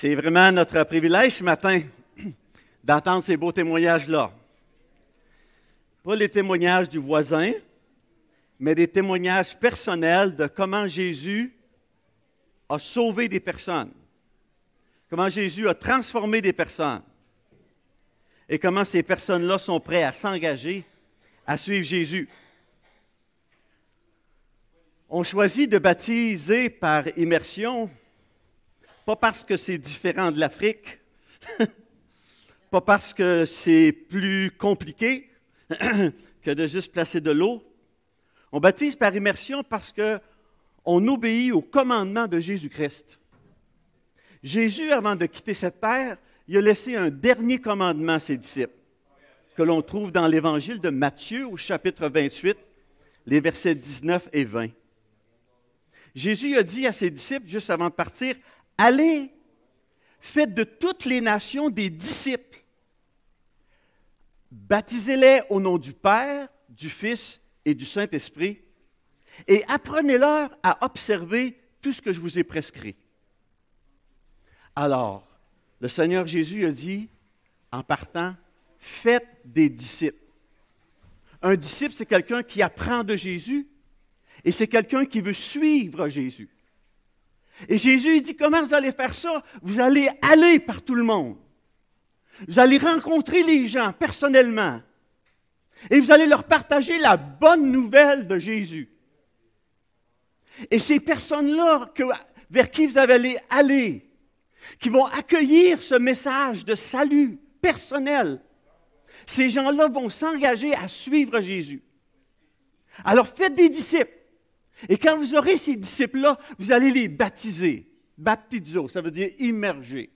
C'est vraiment notre privilège ce matin d'entendre ces beaux témoignages-là. Pas les témoignages du voisin, mais des témoignages personnels de comment Jésus a sauvé des personnes, comment Jésus a transformé des personnes et comment ces personnes-là sont prêtes à s'engager à suivre Jésus. On choisit de baptiser par immersion pas parce que c'est différent de l'Afrique, pas parce que c'est plus compliqué que de juste placer de l'eau. On baptise par immersion parce que on obéit au commandement de Jésus-Christ. Jésus, avant de quitter cette terre, il a laissé un dernier commandement à ses disciples, que l'on trouve dans l'évangile de Matthieu au chapitre 28, les versets 19 et 20. Jésus a dit à ses disciples, juste avant de partir, Allez, faites de toutes les nations des disciples. Baptisez-les au nom du Père, du Fils et du Saint-Esprit, et apprenez-leur à observer tout ce que je vous ai prescrit. Alors, le Seigneur Jésus a dit, en partant, faites des disciples. Un disciple, c'est quelqu'un qui apprend de Jésus et c'est quelqu'un qui veut suivre Jésus. Et Jésus dit, comment vous allez faire ça? Vous allez aller par tout le monde. Vous allez rencontrer les gens personnellement. Et vous allez leur partager la bonne nouvelle de Jésus. Et ces personnes-là vers qui vous allez aller, qui vont accueillir ce message de salut personnel, ces gens-là vont s'engager à suivre Jésus. Alors faites des disciples. Et quand vous aurez ces disciples-là, vous allez les baptiser. Baptizo, ça veut dire immerger.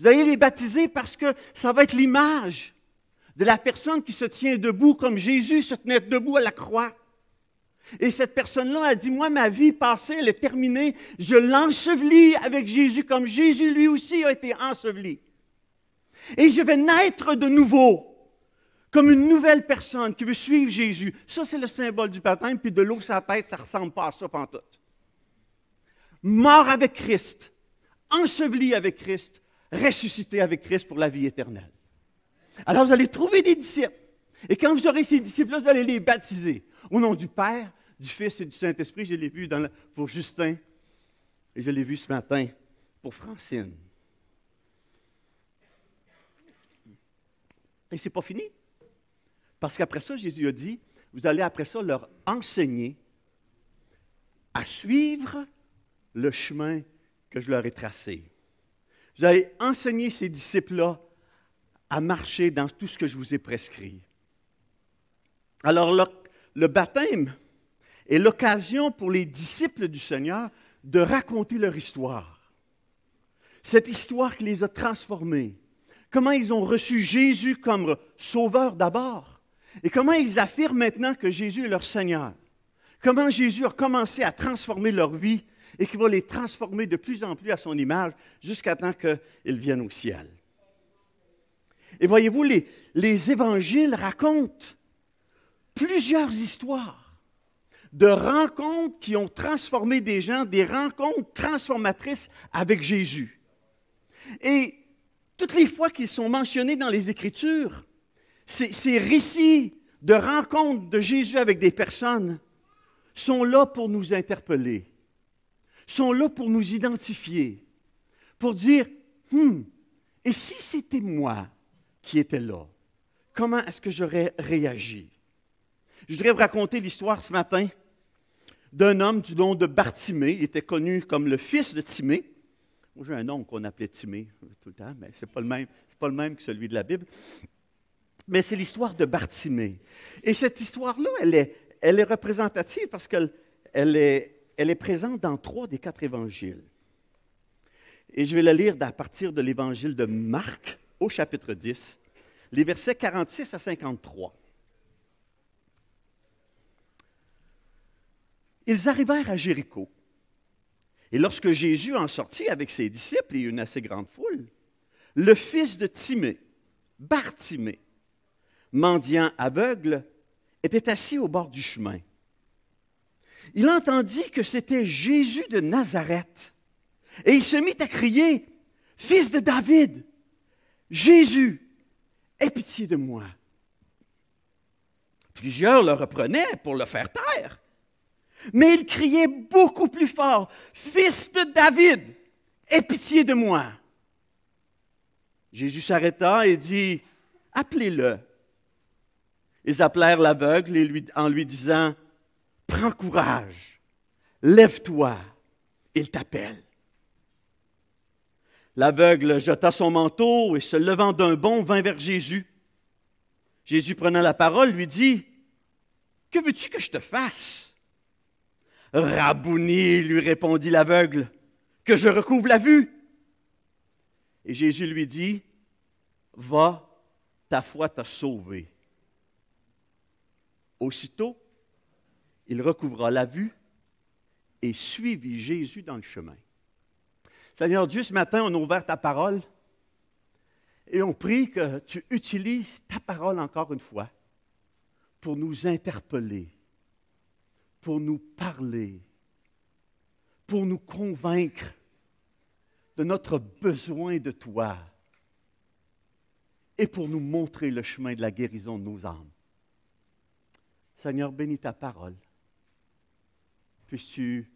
Vous allez les baptiser parce que ça va être l'image de la personne qui se tient debout comme Jésus se tenait debout à la croix. Et cette personne-là a dit, moi, ma vie passée, elle est terminée. Je l'ensevelis avec Jésus comme Jésus lui aussi a été enseveli. Et je vais naître de nouveau comme une nouvelle personne qui veut suivre Jésus. Ça, c'est le symbole du baptême, puis de l'eau sur la tête, ça ne ressemble pas à ça pantoute. Mort avec Christ, enseveli avec Christ, ressuscité avec Christ pour la vie éternelle. Alors, vous allez trouver des disciples. Et quand vous aurez ces disciples-là, vous allez les baptiser au nom du Père, du Fils et du Saint-Esprit. Je l'ai vu dans pour Justin et je l'ai vu ce matin pour Francine. Et ce n'est pas fini. Parce qu'après ça, Jésus a dit, vous allez après ça leur enseigner à suivre le chemin que je leur ai tracé. Vous allez enseigner ces disciples-là à marcher dans tout ce que je vous ai prescrit. Alors le, baptême est l'occasion pour les disciples du Seigneur de raconter leur histoire. Cette histoire qui les a transformés. Comment ils ont reçu Jésus comme sauveur d'abord et comment ils affirment maintenant que Jésus est leur Seigneur. Comment Jésus a commencé à transformer leur vie et qui va les transformer de plus en plus à son image jusqu'à temps qu'ils viennent au ciel. Et voyez-vous, les évangiles racontent plusieurs histoires de rencontres qui ont transformé des gens, des rencontres transformatrices avec Jésus. Et toutes les fois qu'ils sont mentionnés dans les Écritures, ces, récits de rencontres de Jésus avec des personnes sont là pour nous interpeller, sont là pour nous identifier, pour dire, hum, et si c'était moi qui étais là, comment est-ce que j'aurais réagi? Je voudrais vous raconter l'histoire ce matin d'un homme du nom de Bartimée. Il était connu comme le fils de Timée. Moi, j'ai un nom qu'on appelait Timée tout le temps, mais ce n'est pas, le même, pas le même que celui de la Bible mais c'est l'histoire de Bartimée. Et cette histoire-là, elle est, représentative parce qu'elle est, présente dans trois des quatre évangiles. Et je vais la lire à partir de l'évangile de Marc au chapitre 10, les versets 46 à 53. Ils arrivèrent à Jéricho. Et lorsque Jésus en sortit avec ses disciples et une assez grande foule, le fils de Timée, Bartimée, mendiant aveugle, était assis au bord du chemin. Il entendit que c'était Jésus de Nazareth et il se mit à crier, Fils de David, Jésus, aie pitié de moi. Plusieurs le reprenaient pour le faire taire, mais il criait beaucoup plus fort, Fils de David, aie pitié de moi. Jésus s'arrêta et dit, Appelez-le. Ils appelèrent l'aveugle en lui disant, Prends courage, lève-toi, il t'appelle. L'aveugle jeta son manteau et se levant d'un bond vint vers Jésus. Jésus prenant la parole lui dit, Que veux-tu que je te fasse Rabouni, lui répondit l'aveugle, que je recouvre la vue. Et Jésus lui dit, Va, ta foi t'a sauvé Aussitôt, il recouvra la vue et suivit Jésus dans le chemin. Seigneur Dieu, ce matin, on a ouvert ta parole et on prie que tu utilises ta parole encore une fois pour nous interpeller, pour nous parler, pour nous convaincre de notre besoin de toi et pour nous montrer le chemin de la guérison de nos âmes. Seigneur, bénis ta parole. Puisses-tu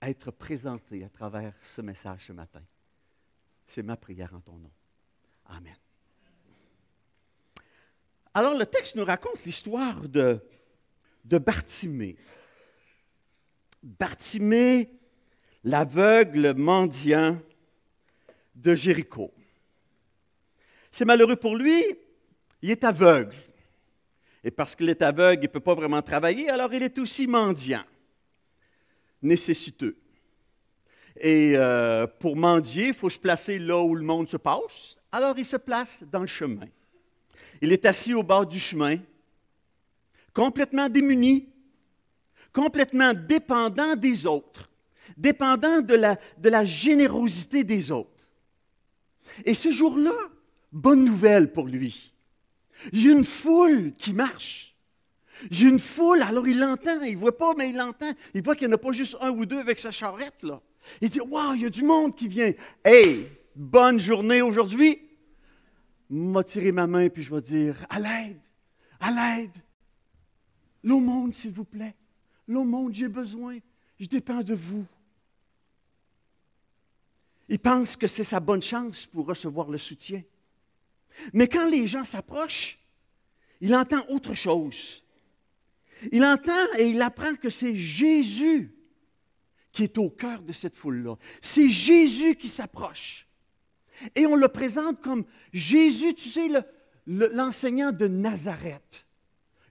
être présenté à travers ce message ce matin. C'est ma prière en ton nom. Amen. Alors le texte nous raconte l'histoire de, de Bartimée. Bartimée, l'aveugle mendiant de Jéricho. C'est malheureux pour lui, il est aveugle. Et parce qu'il est aveugle, il ne peut pas vraiment travailler, alors il est aussi mendiant, nécessiteux. Et euh, pour mendier, il faut se placer là où le monde se passe. Alors il se place dans le chemin. Il est assis au bord du chemin, complètement démuni, complètement dépendant des autres, dépendant de la générosité des autres. Et ce jour-là, bonne nouvelle pour lui. Il y a une foule qui marche. Il y a une foule, alors il l'entend. Il ne voit pas, mais il l'entend. Il voit qu'il n'y en a pas juste un ou deux avec sa charrette. Là. Il dit Waouh, il y a du monde qui vient. Hey, bonne journée aujourd'hui. M'a tiré ma main, puis je vais dire À l'aide, à l'aide. monde, s'il vous plaît. monde, j'ai besoin. Je dépends de vous. Il pense que c'est sa bonne chance pour recevoir le soutien. Mais quand les gens s'approchent, il entend autre chose. Il entend et il apprend que c'est Jésus qui est au cœur de cette foule-là. C'est Jésus qui s'approche. Et on le présente comme Jésus, tu sais, l'enseignant de Nazareth.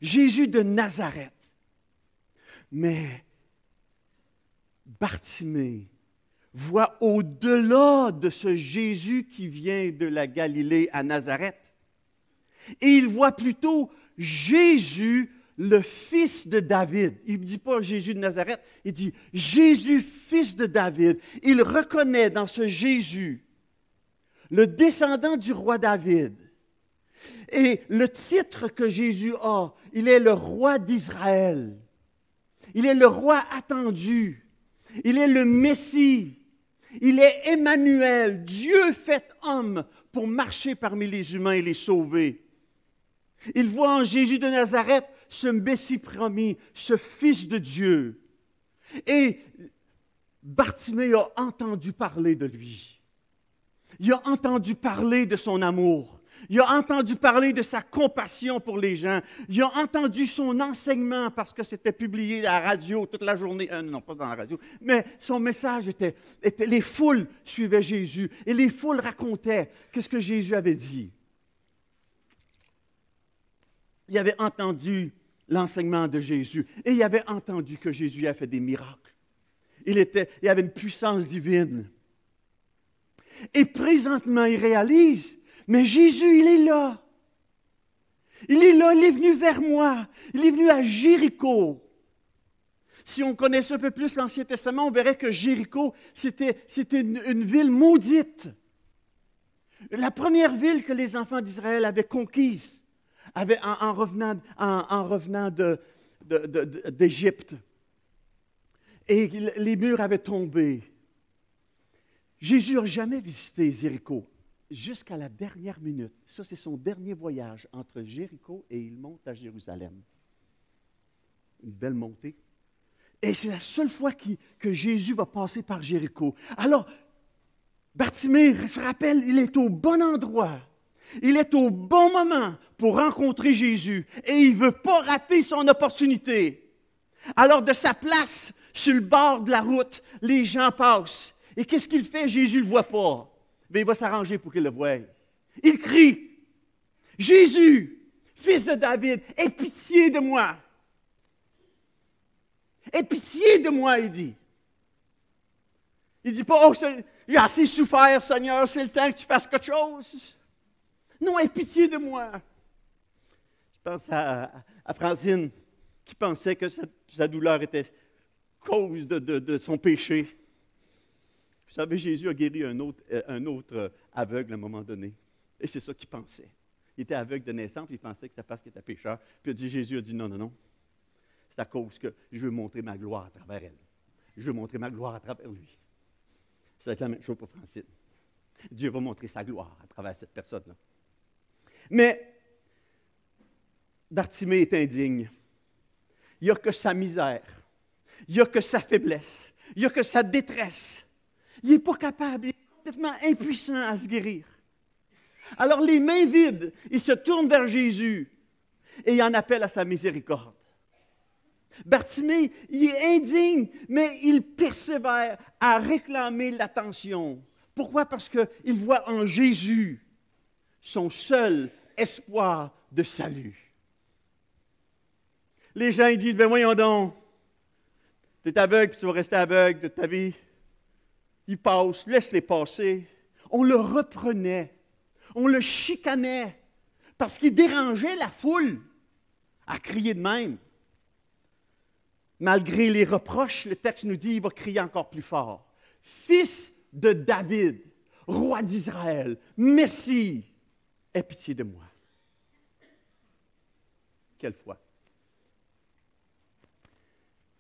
Jésus de Nazareth. Mais Bartimée voit au-delà de ce Jésus qui vient de la Galilée à Nazareth. Et il voit plutôt Jésus, le fils de David. Il ne dit pas Jésus de Nazareth, il dit Jésus, fils de David. Il reconnaît dans ce Jésus le descendant du roi David. Et le titre que Jésus a, il est le roi d'Israël. Il est le roi attendu. Il est le Messie. Il est Emmanuel, Dieu fait homme pour marcher parmi les humains et les sauver. Il voit en Jésus de Nazareth ce Messie promis, ce Fils de Dieu. Et Bartimée a entendu parler de lui. Il a entendu parler de son amour. Il a entendu parler de sa compassion pour les gens. Il a entendu son enseignement parce que c'était publié à la radio toute la journée. Euh, non, pas dans la radio, mais son message était, était les foules suivaient Jésus et les foules racontaient ce que Jésus avait dit. Il avait entendu l'enseignement de Jésus et il avait entendu que Jésus a fait des miracles. Il, était, il avait une puissance divine. Et présentement, il réalise mais Jésus, il est là. Il est là, il est venu vers moi. Il est venu à Jéricho. Si on connaissait un peu plus l'Ancien Testament, on verrait que Jéricho, c'était, une, ville maudite. La première ville que les enfants d'Israël avaient conquise avait, en, revenant, en revenant d'Égypte. Et les murs avaient tombé. Jésus n'a jamais visité Jéricho jusqu'à la dernière minute. Ça, c'est son dernier voyage entre Jéricho et il monte à Jérusalem. Une belle montée. Et c'est la seule fois que Jésus va passer par Jéricho. Alors, Bartimée se rappelle, il est au bon endroit. Il est au bon moment pour rencontrer Jésus et il ne veut pas rater son opportunité. Alors, de sa place sur le bord de la route, les gens passent. Et qu'est-ce qu'il fait? Jésus ne le voit pas mais il va s'arranger pour qu'il le voie. Il crie, Jésus, fils de David, aie pitié de moi. Aie pitié de moi, il dit. Il dit pas, oh, j'ai assez souffert, Seigneur, c'est le temps que tu fasses quelque chose. Non, aie pitié de moi. Je pense à, Francine qui pensait que sa, douleur était cause de son péché. Vous savez, Jésus a guéri euh, un autre, aveugle à un moment donné. Et c'est ça qu'il pensait. Il était aveugle de naissance, puis il pensait que c'était parce qu'il était pécheur. Puis Jésus a dit non, non, non. C'est à cause que je veux montrer ma gloire à travers elle. Je veux montrer ma gloire à travers lui. Ça va être la même chose pour Francine. Dieu va montrer sa gloire à travers cette personne-là. Mais Bartimée est indigne. Il n'y a que sa misère. Il n'y a que sa faiblesse. Il n'y a que sa détresse il n'est pas capable, il est complètement impuissant à se guérir. Alors les mains vides, il se tourne vers Jésus et il en appelle à sa miséricorde. Bartimée, il est indigne, mais il persévère à réclamer l'attention. Pourquoi? Parce qu'il voit en Jésus son seul espoir de salut. Les gens ils disent, ben voyons donc, tu es aveugle, puis tu vas rester aveugle de ta vie il passe, laisse-les passer. On le reprenait, on le chicanait, parce qu'il dérangeait la foule à crier de même. Malgré les reproches, le texte nous dit, il va crier encore plus fort. Fils de David, roi d'Israël, Messie, aie pitié de moi. Quelle foi.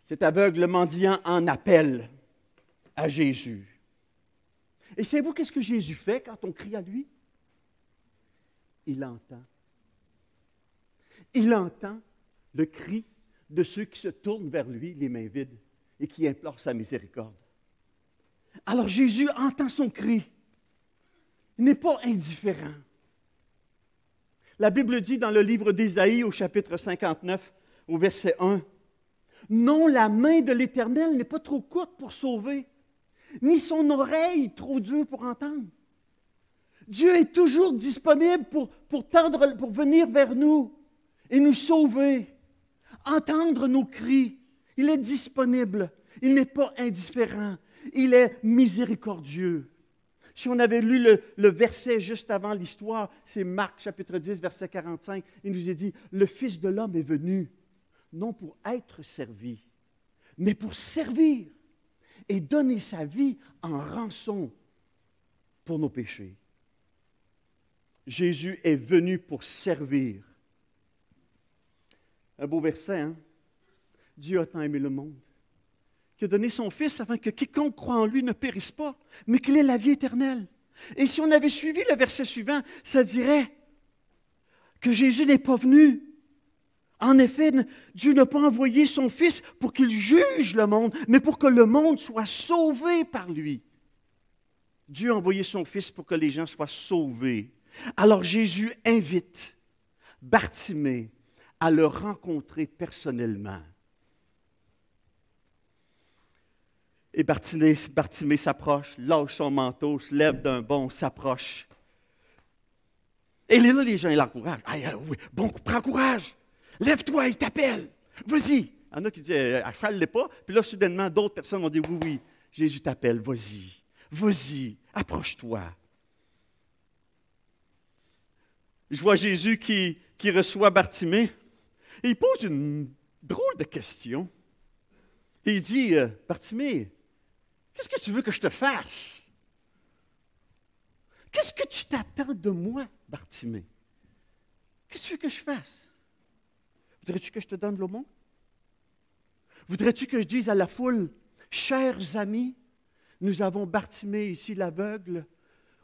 Cet aveugle mendiant en appelle à Jésus. Et savez-vous qu'est-ce que Jésus fait quand on crie à lui? Il entend. Il entend le cri de ceux qui se tournent vers lui les mains vides et qui implorent sa miséricorde. Alors Jésus entend son cri. Il n'est pas indifférent. La Bible dit dans le livre d'Ésaïe au chapitre 59 au verset 1, Non, la main de l'Éternel n'est pas trop courte pour sauver, ni son oreille trop dure pour entendre. Dieu est toujours disponible pour, tendre, pour venir vers nous et nous sauver, entendre nos cris. Il est disponible. Il n'est pas indifférent. Il est miséricordieux. Si on avait lu le, le verset juste avant l'histoire, c'est Marc chapitre 10, verset 45, il nous a dit, le Fils de l'homme est venu, non pour être servi, mais pour servir et donner sa vie en rançon pour nos péchés. Jésus est venu pour servir. Un beau verset, hein? Dieu a tant aimé le monde qu'il a donné son Fils afin que quiconque croit en lui ne périsse pas, mais qu'il ait la vie éternelle. Et si on avait suivi le verset suivant, ça dirait que Jésus n'est pas venu en effet, Dieu n'a pas envoyé son Fils pour qu'il juge le monde, mais pour que le monde soit sauvé par lui. Dieu a envoyé son Fils pour que les gens soient sauvés. Alors Jésus invite Bartimée à le rencontrer personnellement. Et Bartimée, s'approche, lâche son manteau, se lève d'un bond, s'approche. Et là, les gens l'encouragent. Ah, oui, bon, prends courage. Lève-toi, il t'appelle. Vas-y. Il y en a qui disent, ne euh, pas. Puis là, soudainement, d'autres personnes ont dit, oui, oui, Jésus t'appelle, vas-y. Vas-y, approche-toi. Je vois Jésus qui, reçoit Bartimée. il pose une drôle de question. il dit, euh, Bartimée, qu'est-ce que tu veux que je te fasse? Qu'est-ce que tu t'attends de moi, Bartimée? Qu'est-ce que tu veux que je fasse? Voudrais-tu que je te donne l'aumône? Voudrais-tu que je dise à la foule, chers amis, nous avons Bartimé ici, l'aveugle,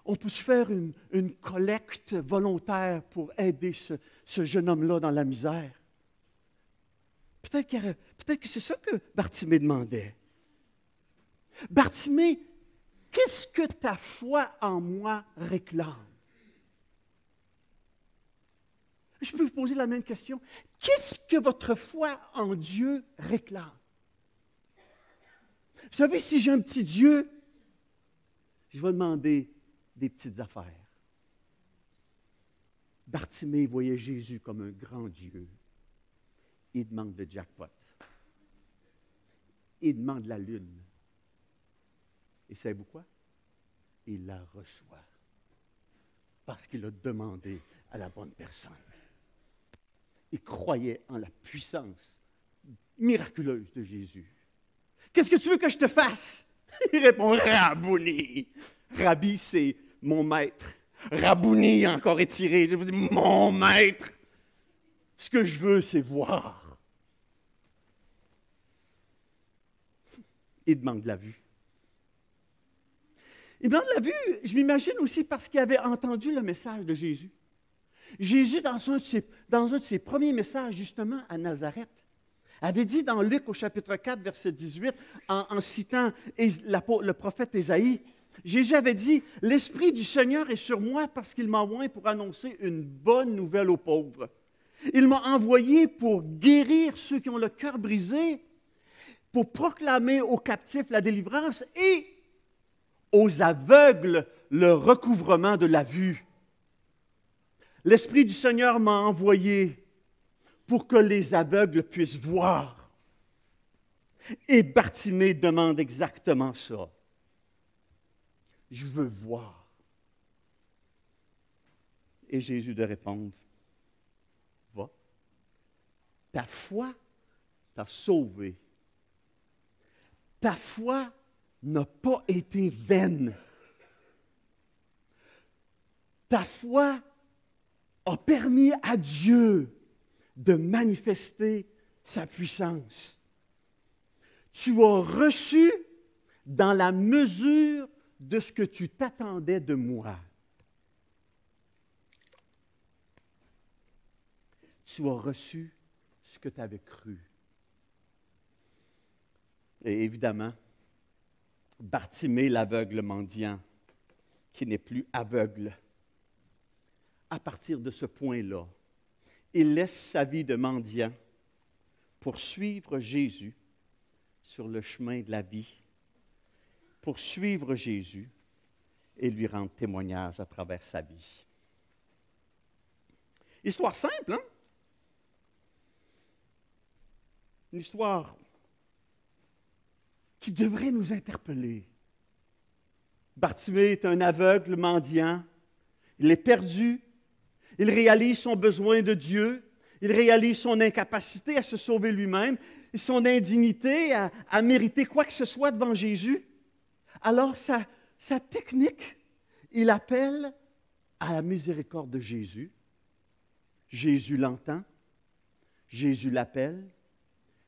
on peut se faire une, collecte volontaire pour aider ce, jeune homme-là dans la misère? Peut-être que, que c'est ça que Bartimée demandait. Bartimée, qu'est-ce que ta foi en moi réclame? je peux vous poser la même question. Qu'est-ce que votre foi en Dieu réclame? Vous savez, si j'ai un petit Dieu, je vais demander des petites affaires. Bartimée voyait Jésus comme un grand Dieu. Il demande le jackpot. Il demande la lune. Et savez-vous quoi? Il la reçoit parce qu'il a demandé à la bonne personne. Il croyait en la puissance miraculeuse de Jésus. Qu'est-ce que tu veux que je te fasse? Il répond Rabouni. Rabbi, c'est mon maître. Rabouni, encore étiré. Je vous dis, Mon maître. Ce que je veux, c'est voir. Il demande la vue. Il demande la vue, je m'imagine aussi parce qu'il avait entendu le message de Jésus. Jésus, dans un, de ses, premiers messages, justement, à Nazareth, avait dit dans Luc au chapitre 4, verset 18, en, citant le prophète Ésaïe, Jésus avait dit, L'Esprit du Seigneur est sur moi parce qu'il m'a envoyé pour annoncer une bonne nouvelle aux pauvres. Il m'a envoyé pour guérir ceux qui ont le cœur brisé, pour proclamer aux captifs la délivrance et aux aveugles le recouvrement de la vue, L'Esprit du Seigneur m'a envoyé pour que les aveugles puissent voir. Et Bartimée demande exactement ça. Je veux voir. Et Jésus de répondre, va, ta foi t'a sauvé. Ta foi n'a pas été vaine. Ta foi a permis à Dieu de manifester sa puissance. Tu as reçu dans la mesure de ce que tu t'attendais de moi. Tu as reçu ce que tu avais cru. Et évidemment, Bartimée l'aveugle mendiant, qui n'est plus aveugle, à partir de ce point-là, il laisse sa vie de mendiant pour suivre Jésus sur le chemin de la vie, pour suivre Jésus et lui rendre témoignage à travers sa vie. Histoire simple, hein? Une histoire qui devrait nous interpeller. Bartimée est un aveugle mendiant. Il est perdu, il réalise son besoin de Dieu. Il réalise son incapacité à se sauver lui-même son indignité à, mériter quoi que ce soit devant Jésus. Alors, sa, sa technique, il appelle à la miséricorde de Jésus. Jésus l'entend. Jésus l'appelle.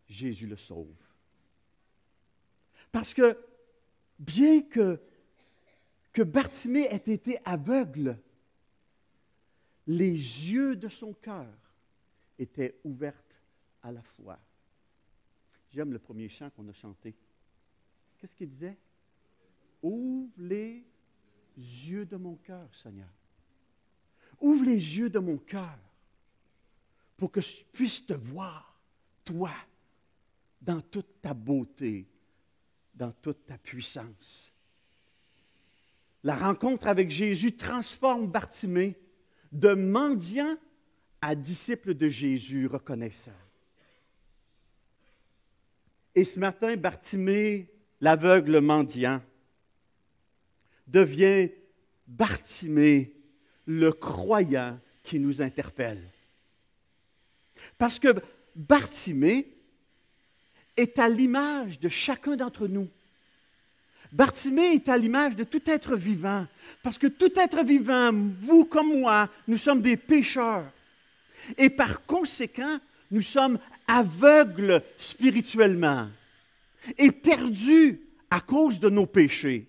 Jésus le sauve. Parce que bien que, que Bartimée ait été aveugle, les yeux de son cœur étaient ouverts à la foi. J'aime le premier chant qu'on a chanté. Qu'est-ce qu'il disait? Ouvre les yeux de mon cœur, Seigneur. Ouvre les yeux de mon cœur pour que je puisse te voir, toi, dans toute ta beauté, dans toute ta puissance. La rencontre avec Jésus transforme Bartimée de mendiant à disciple de Jésus reconnaissant. Et ce matin, Bartimée, l'aveugle mendiant, devient Bartimée, le croyant qui nous interpelle. Parce que Bartimée est à l'image de chacun d'entre nous. Bartimée est à l'image de tout être vivant, parce que tout être vivant, vous comme moi, nous sommes des pécheurs. Et par conséquent, nous sommes aveugles spirituellement et perdus à cause de nos péchés.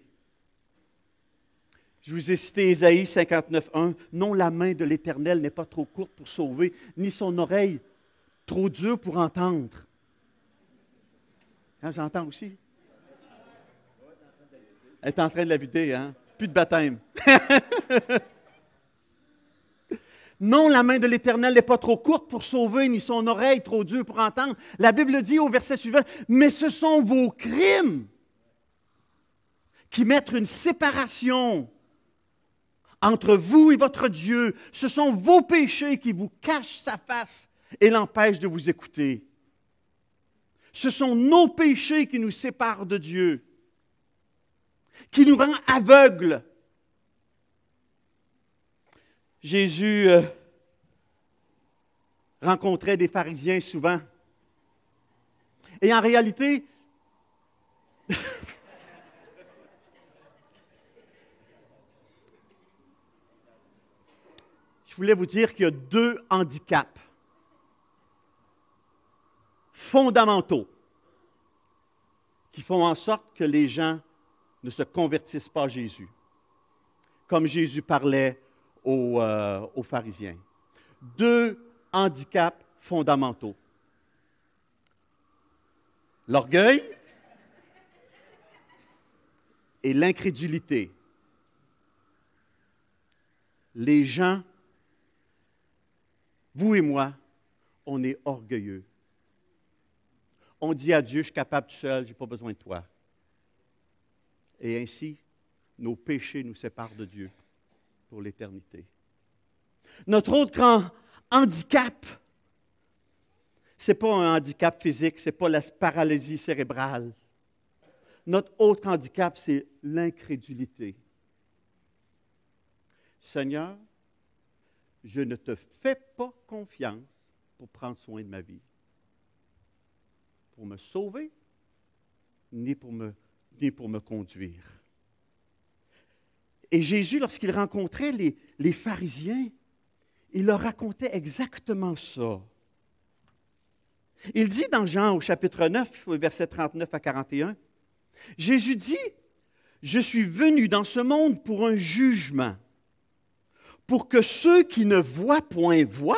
Je vous ai cité Ésaïe 59.1, Non, la main de l'Éternel n'est pas trop courte pour sauver, ni son oreille trop dure pour entendre. Hein, j'entends aussi. Elle est en train de la hein? Plus de baptême. Non, la main de l'Éternel n'est pas trop courte pour sauver, ni son oreille trop dure pour entendre. La Bible dit au verset suivant, mais ce sont vos crimes qui mettent une séparation entre vous et votre Dieu. Ce sont vos péchés qui vous cachent sa face et l'empêchent de vous écouter. Ce sont nos péchés qui nous séparent de Dieu qui nous rend aveugles. Jésus euh, rencontrait des pharisiens souvent. Et en réalité, je voulais vous dire qu'il y a deux handicaps fondamentaux qui font en sorte que les gens ne se convertissent pas à Jésus, comme Jésus parlait euh, aux, pharisiens. Deux handicaps fondamentaux. L'orgueil et l'incrédulité. Les gens, vous et moi, on est orgueilleux. On dit à Dieu, je suis capable tout seul, je n'ai pas besoin de toi. Et ainsi, nos péchés nous séparent de Dieu pour l'éternité. Notre autre grand handicap, ce n'est pas un handicap physique, ce n'est pas la paralysie cérébrale. Notre autre handicap, c'est l'incrédulité. Seigneur, je ne te fais pas confiance pour prendre soin de ma vie, pour me sauver, ni pour me pour me conduire. Et Jésus, lorsqu'il rencontrait les, les pharisiens, il leur racontait exactement ça. Il dit dans Jean au chapitre 9, versets 39 à 41, Jésus dit, Je suis venu dans ce monde pour un jugement, pour que ceux qui ne voient point voient,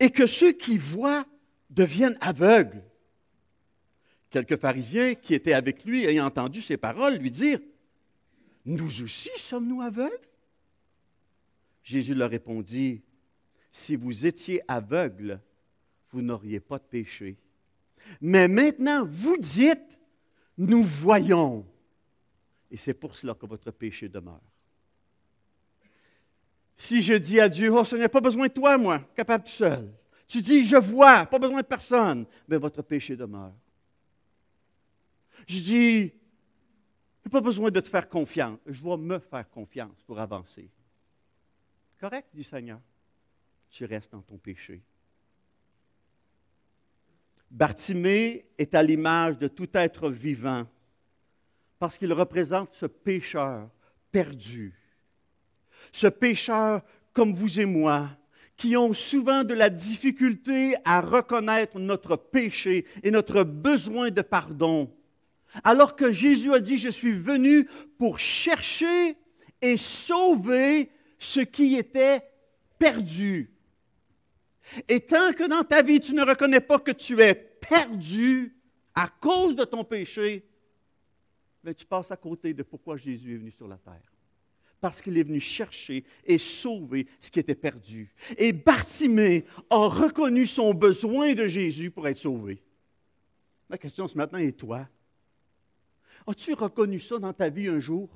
et que ceux qui voient deviennent aveugles. Quelques pharisiens qui étaient avec lui, ayant entendu ces paroles, lui dirent Nous aussi sommes-nous aveugles Jésus leur répondit Si vous étiez aveugles, vous n'auriez pas de péché. Mais maintenant, vous dites Nous voyons. Et c'est pour cela que votre péché demeure. Si je dis à Dieu, oh n'est pas besoin de toi, moi, capable tout seul. Tu dis, je vois, pas besoin de personne, mais votre péché demeure. Je dis, Je n'ai pas besoin de te faire confiance. Je dois me faire confiance pour avancer. Correct, dit Seigneur. Tu restes dans ton péché. Bartimée est à l'image de tout être vivant parce qu'il représente ce pécheur perdu. Ce pécheur comme vous et moi, qui ont souvent de la difficulté à reconnaître notre péché et notre besoin de pardon alors que Jésus a dit, je suis venu pour chercher et sauver ce qui était perdu. Et tant que dans ta vie, tu ne reconnais pas que tu es perdu à cause de ton péché, mais tu passes à côté de pourquoi Jésus est venu sur la terre. Parce qu'il est venu chercher et sauver ce qui était perdu. Et Bartimée a reconnu son besoin de Jésus pour être sauvé. La question ce matin est toi, As-tu reconnu ça dans ta vie un jour?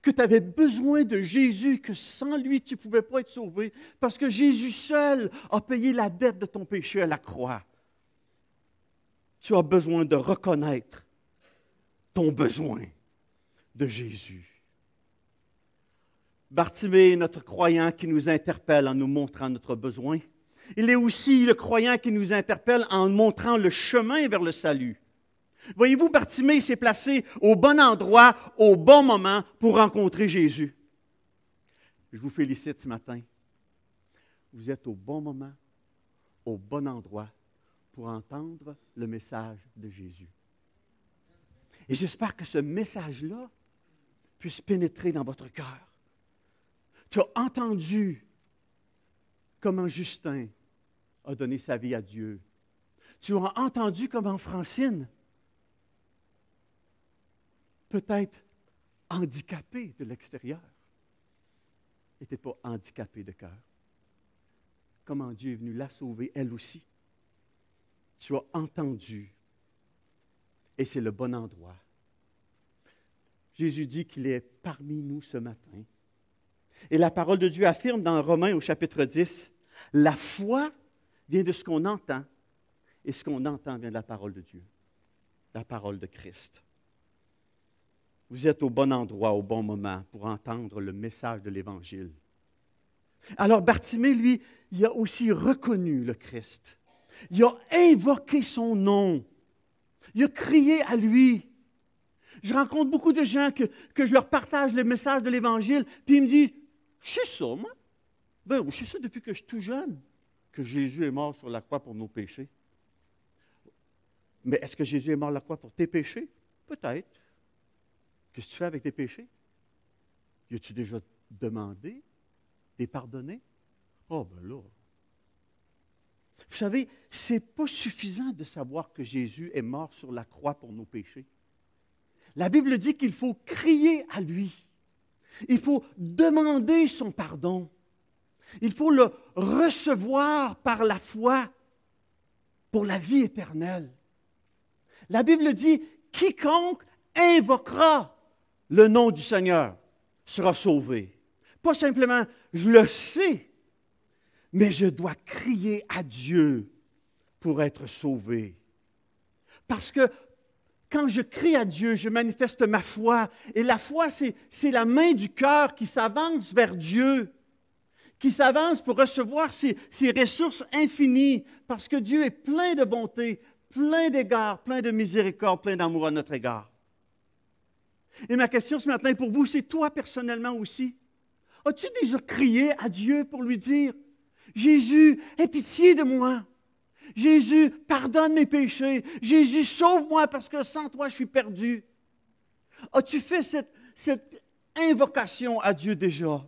Que tu avais besoin de Jésus, que sans lui, tu ne pouvais pas être sauvé, parce que Jésus seul a payé la dette de ton péché à la croix. Tu as besoin de reconnaître ton besoin de Jésus. Bartimée est notre croyant qui nous interpelle en nous montrant notre besoin. Il est aussi le croyant qui nous interpelle en montrant le chemin vers le salut. Voyez-vous, Bartimée s'est placé au bon endroit, au bon moment pour rencontrer Jésus. Je vous félicite ce matin. Vous êtes au bon moment, au bon endroit pour entendre le message de Jésus. Et j'espère que ce message-là puisse pénétrer dans votre cœur. Tu as entendu comment Justin a donné sa vie à Dieu. Tu as entendu comment Francine peut-être handicapé de l'extérieur, n'était pas handicapée de cœur. Comment Dieu est venu la sauver, elle aussi. Tu as entendu, et c'est le bon endroit. Jésus dit qu'il est parmi nous ce matin. Et la parole de Dieu affirme dans Romains au chapitre 10, la foi vient de ce qu'on entend, et ce qu'on entend vient de la parole de Dieu, la parole de Christ vous êtes au bon endroit, au bon moment pour entendre le message de l'Évangile. Alors Bartimée, lui, il a aussi reconnu le Christ. Il a invoqué son nom. Il a crié à lui. Je rencontre beaucoup de gens que, je leur partage le message de l'Évangile, puis il me dit, « je sais ça, moi. Ben, je sais ça depuis que je suis tout jeune, que Jésus est mort sur la croix pour nos péchés. Mais est-ce que Jésus est mort sur la croix pour tes péchés? Peut-être. Qu'est-ce que tu fais avec tes péchés? Y as-tu déjà demandé des pardonner? Oh, ben là. Vous savez, ce n'est pas suffisant de savoir que Jésus est mort sur la croix pour nos péchés. La Bible dit qu'il faut crier à lui. Il faut demander son pardon. Il faut le recevoir par la foi pour la vie éternelle. La Bible dit, quiconque invoquera le nom du Seigneur sera sauvé. Pas simplement, je le sais, mais je dois crier à Dieu pour être sauvé. Parce que quand je crie à Dieu, je manifeste ma foi. Et la foi, c'est la main du cœur qui s'avance vers Dieu, qui s'avance pour recevoir ses, ressources infinies, parce que Dieu est plein de bonté, plein d'égards, plein de miséricorde, plein d'amour à notre égard. Et ma question ce matin pour vous, c'est toi personnellement aussi. As-tu déjà crié à Dieu pour lui dire, Jésus, aie pitié de moi. Jésus, pardonne mes péchés. Jésus, sauve-moi parce que sans toi, je suis perdu. As-tu fait cette, cette invocation à Dieu déjà?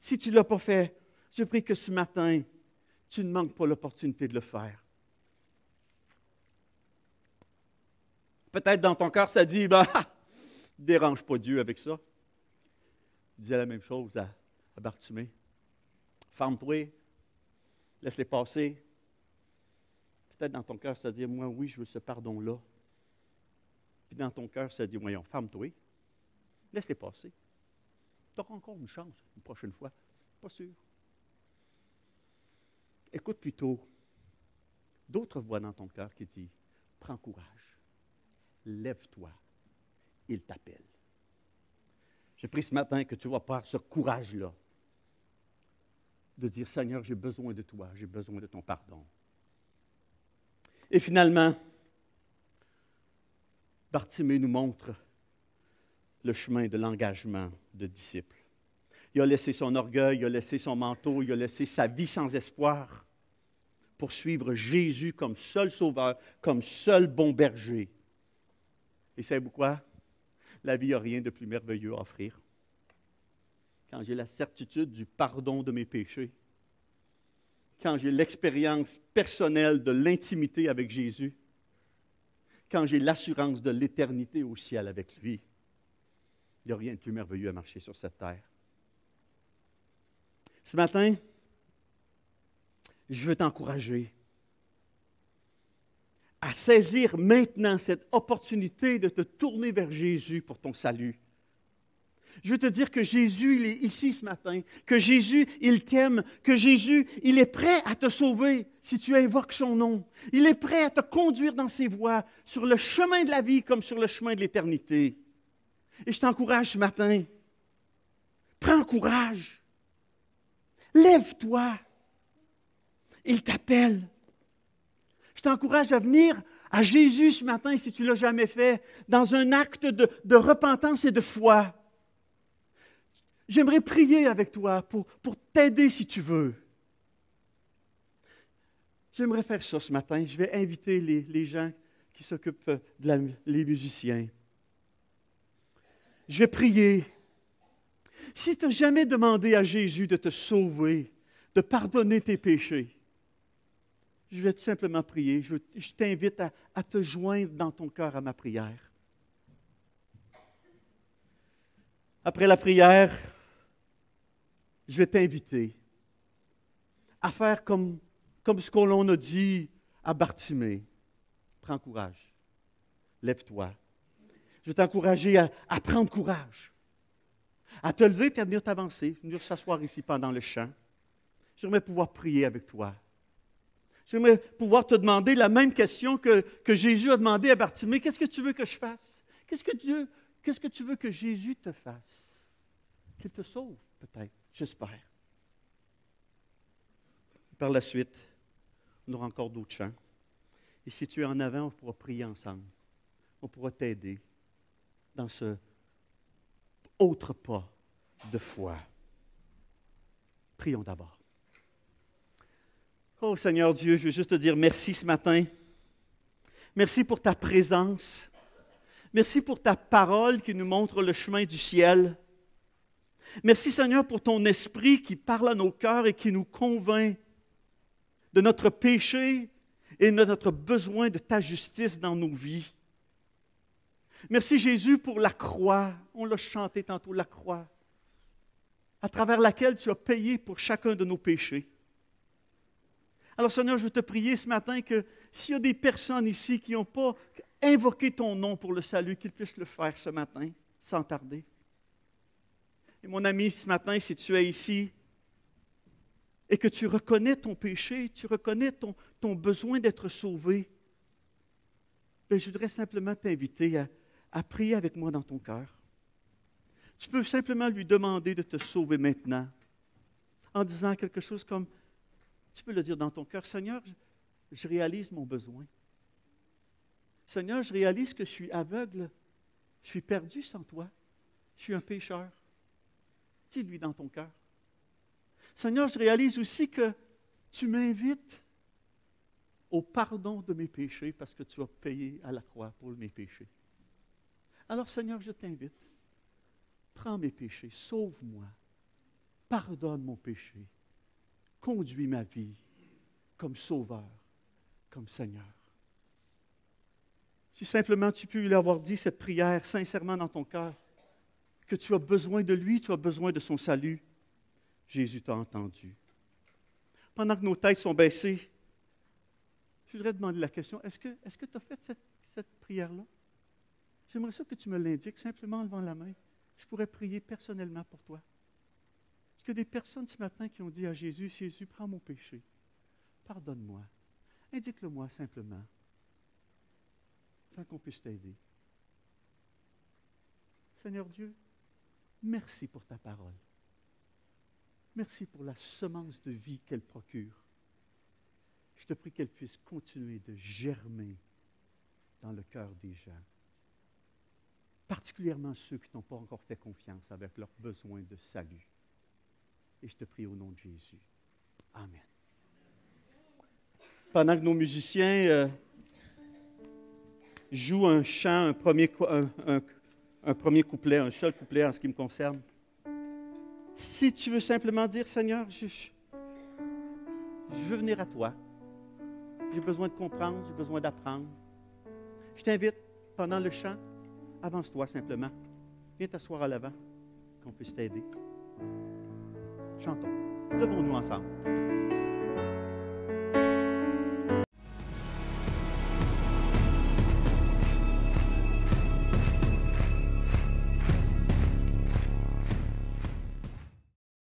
Si tu ne l'as pas fait, je prie que ce matin, tu ne manques pas l'opportunité de le faire. Peut-être dans ton cœur, ça dit, bah, Dérange pas Dieu avec ça. Il disait la même chose à, à Bartimée. Ferme-toi, laisse-les passer. Peut-être dans ton cœur, ça dit Moi, oui, je veux ce pardon-là. Puis dans ton cœur, ça dit Voyons, ferme-toi, laisse-les passer. Tu auras encore une chance une prochaine fois. Pas sûr. Écoute plutôt d'autres voix dans ton cœur qui disent, « Prends courage, lève-toi, il t'appelle. Je prie ce matin que tu vas par ce courage-là de dire Seigneur, j'ai besoin de toi, j'ai besoin de ton pardon. Et finalement, Bartimée nous montre le chemin de l'engagement de disciple. Il a laissé son orgueil, il a laissé son manteau, il a laissé sa vie sans espoir pour suivre Jésus comme seul sauveur, comme seul bon berger. Et savez-vous quoi? la vie n'a rien de plus merveilleux à offrir. Quand j'ai la certitude du pardon de mes péchés, quand j'ai l'expérience personnelle de l'intimité avec Jésus, quand j'ai l'assurance de l'éternité au ciel avec lui, il n'y a rien de plus merveilleux à marcher sur cette terre. Ce matin, je veux t'encourager à saisir maintenant cette opportunité de te tourner vers Jésus pour ton salut. Je veux te dire que Jésus, il est ici ce matin, que Jésus, il t'aime, que Jésus, il est prêt à te sauver si tu invoques son nom. Il est prêt à te conduire dans ses voies, sur le chemin de la vie comme sur le chemin de l'éternité. Et je t'encourage ce matin. Prends courage. Lève-toi. Il t'appelle. Je t'encourage à venir à Jésus ce matin, si tu ne l'as jamais fait, dans un acte de, repentance et de foi. J'aimerais prier avec toi pour, pour t'aider si tu veux. J'aimerais faire ça ce matin. Je vais inviter les, les gens qui s'occupent les musiciens. Je vais prier. Si tu n'as jamais demandé à Jésus de te sauver, de pardonner tes péchés, je vais tout simplement prier. Je, t'invite à, te joindre dans ton cœur à ma prière. Après la prière, je vais t'inviter à faire comme, comme ce qu'on a dit à Bartimée. Prends courage. Lève-toi. Je vais t'encourager à, prendre courage, à te lever et à venir t'avancer, venir s'asseoir ici pendant le chant. J'aimerais pouvoir prier avec toi. J'aimerais pouvoir te demander la même question que, Jésus a demandé à Bartimée. Qu'est-ce que tu veux que je fasse? Qu'est-ce que Dieu, qu'est-ce que tu veux que Jésus te fasse? Qu'il te sauve, peut-être, j'espère. Par la suite, on aura encore d'autres chants. Et si tu es en avant, on pourra prier ensemble. On pourra t'aider dans ce autre pas de foi. Prions d'abord. Oh Seigneur Dieu, je veux juste te dire merci ce matin. Merci pour ta présence. Merci pour ta parole qui nous montre le chemin du ciel. Merci Seigneur pour ton esprit qui parle à nos cœurs et qui nous convainc de notre péché et de notre besoin de ta justice dans nos vies. Merci Jésus pour la croix. On l'a chanté tantôt, la croix, à travers laquelle tu as payé pour chacun de nos péchés. Alors Seigneur, je te prier ce matin que s'il y a des personnes ici qui n'ont pas invoqué ton nom pour le salut, qu'ils puissent le faire ce matin sans tarder. Et mon ami, ce matin, si tu es ici et que tu reconnais ton péché, tu reconnais ton, besoin d'être sauvé, ben, je voudrais simplement t'inviter à, à prier avec moi dans ton cœur. Tu peux simplement lui demander de te sauver maintenant en disant quelque chose comme tu peux le dire dans ton cœur, Seigneur, je réalise mon besoin. Seigneur, je réalise que je suis aveugle, je suis perdu sans toi, je suis un pécheur. Dis-lui dans ton cœur. Seigneur, je réalise aussi que tu m'invites au pardon de mes péchés parce que tu as payé à la croix pour mes péchés. Alors Seigneur, je t'invite, prends mes péchés, sauve-moi, pardonne mon péché, conduis ma vie comme sauveur, comme Seigneur. Si simplement tu peux lui avoir dit cette prière sincèrement dans ton cœur, que tu as besoin de lui, tu as besoin de son salut, Jésus t'a entendu. Pendant que nos têtes sont baissées, je voudrais demander la question, est-ce que tu as fait cette, cette prière-là? J'aimerais ça que tu me l'indiques simplement en levant la main. Je pourrais prier personnellement pour toi. Que des personnes ce matin qui ont dit à Jésus, Jésus, prends mon péché, pardonne-moi, indique-le-moi simplement, afin qu'on puisse t'aider. Seigneur Dieu, merci pour ta parole. Merci pour la semence de vie qu'elle procure. Je te prie qu'elle puisse continuer de germer dans le cœur des gens, particulièrement ceux qui n'ont pas encore fait confiance avec leurs besoins de salut. Et je te prie au nom de Jésus. Amen. Pendant que nos musiciens euh, jouent un chant, un premier, premier couplet, un seul couplet en ce qui me concerne, si tu veux simplement dire, Seigneur, je, je veux venir à toi, j'ai besoin de comprendre, j'ai besoin d'apprendre, je t'invite pendant le chant, avance-toi simplement. Viens t'asseoir à l'avant, qu'on puisse t'aider. Chantons. devons nous ensemble.